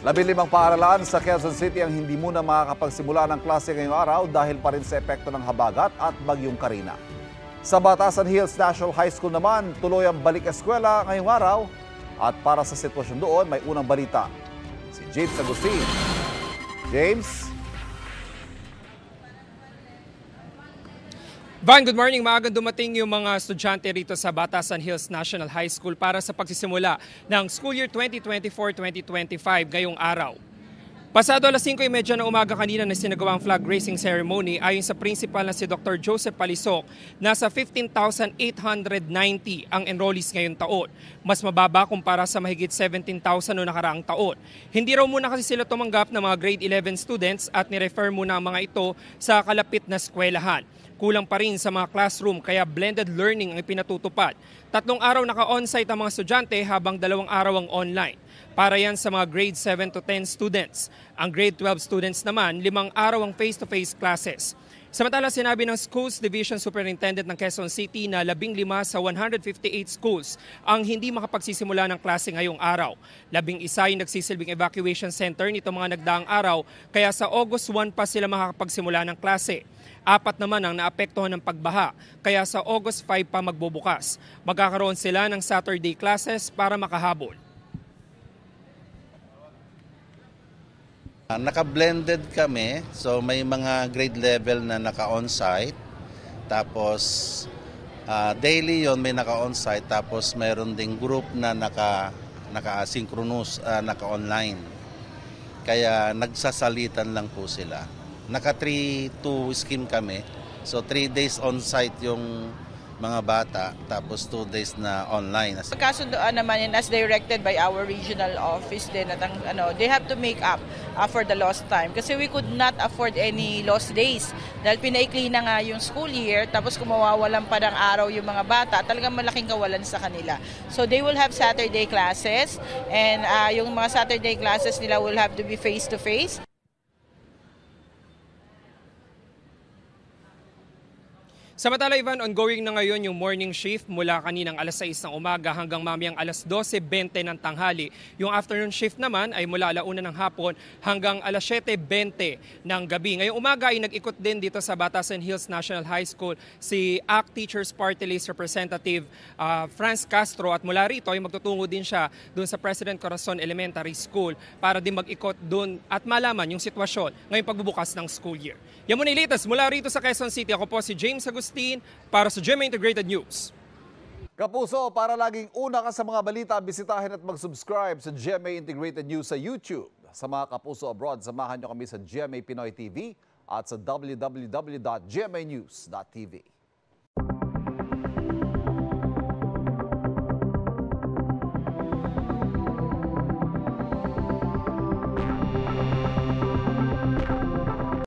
Labing paaralan sa Quezon City ang hindi muna makakapagsimula ng klase ngayong araw dahil pa rin sa epekto ng habagat at bagyong Karina. Sa Batasan Hills National High School naman, tuloy ang balik eskwela ngayong araw at para sa sitwasyon doon, may unang balita. Si James Agustin. James? Van, good morning. Maagang dumating yung mga estudyante rito sa Batasan Hills National High School para sa pagsisimula ng school year 2024-2025 ngayong araw. Pasado alas 5.30 ng umaga kanina na sinagawa ang flag raising ceremony ayon sa principal na si Dr. Joseph Palisok, nasa 15,890 ang enrollees ngayon taon. Mas mababa kumpara sa mahigit 17,000 noong nakaraang taon. Hindi raw muna kasi sila tumanggap ng mga grade 11 students at nirefer muna ang mga ito sa kalapit na eskwelahan. Kulang pa rin sa mga classroom kaya blended learning ang ipinatutupad. Tatlong araw naka-onsite ang mga estudyante habang dalawang araw ang online. Para yan sa mga grade 7 to 10 students. Ang grade 12 students naman, limang araw ang face-to-face classes. Samantala, sinabi ng Schools Division Superintendent ng Quezon City na 15 sa 158 schools ang hindi makapagsisimula ng klase ngayong araw. 11 isa yung nagsisilbing evacuation center nito mga nagdaang araw, kaya sa August 1 pa sila makakapagsimula ng klase. Apat naman ang naapektuhan ng pagbaha, kaya sa August 5 pa magbubukas. Magkakaroon sila ng Saturday classes para makahabol. Ah, naka-blended kami, so may mga grade level na naka-onsite. Tapos uh, daily yon may naka-onsite, tapos mayroon ding group na naka, naka-synchronous, uh, ah, naka-online. Kaya nagsasalitan lang po sila. Naka 3-2 scheme kami. So 3 days onsite yung mga bata tapos 2 days na online. Kasunduan naman yun as directed by our regional office din at ang, ano, they have to make up uh, for the lost time kasi we could not afford any lost days dahil pinaikli na nga yung school year tapos kumawawalan pa ng araw yung mga bata talagang malaking kawalan sa kanila. So they will have Saturday classes and uh, yung mga Saturday classes nila will have to be face to face. Samantala Ivan, ongoing na ngayon yung morning shift mula kaninang alas 6 ng umaga hanggang mamayang alas 12.20 ng tanghali. Yung afternoon shift naman ay mula alauna ng hapon hanggang alas 7.20 ng gabi. Ngayong umaga ay nag-ikot din dito sa Batasan Hills National High School si ACT Teachers Party List Representative uh, Franz Castro at mula rito ay magtutungo din siya doon sa President Corazon Elementary School para din mag-ikot doon at malaman yung sitwasyon ngayong pagbubukas ng school year. Yan muna latest mula rito sa Quezon City. Ako po si James Agustin 16 para sa GMA Integrated News. Kapuso, para laging una ka sa mga balita, bisitahin at mag-subscribe sa GMA Integrated News sa YouTube. Sa mga Kapuso Abroad, samahan nyo kami sa GMA Pinoy TV at sa www.gmanews.tv.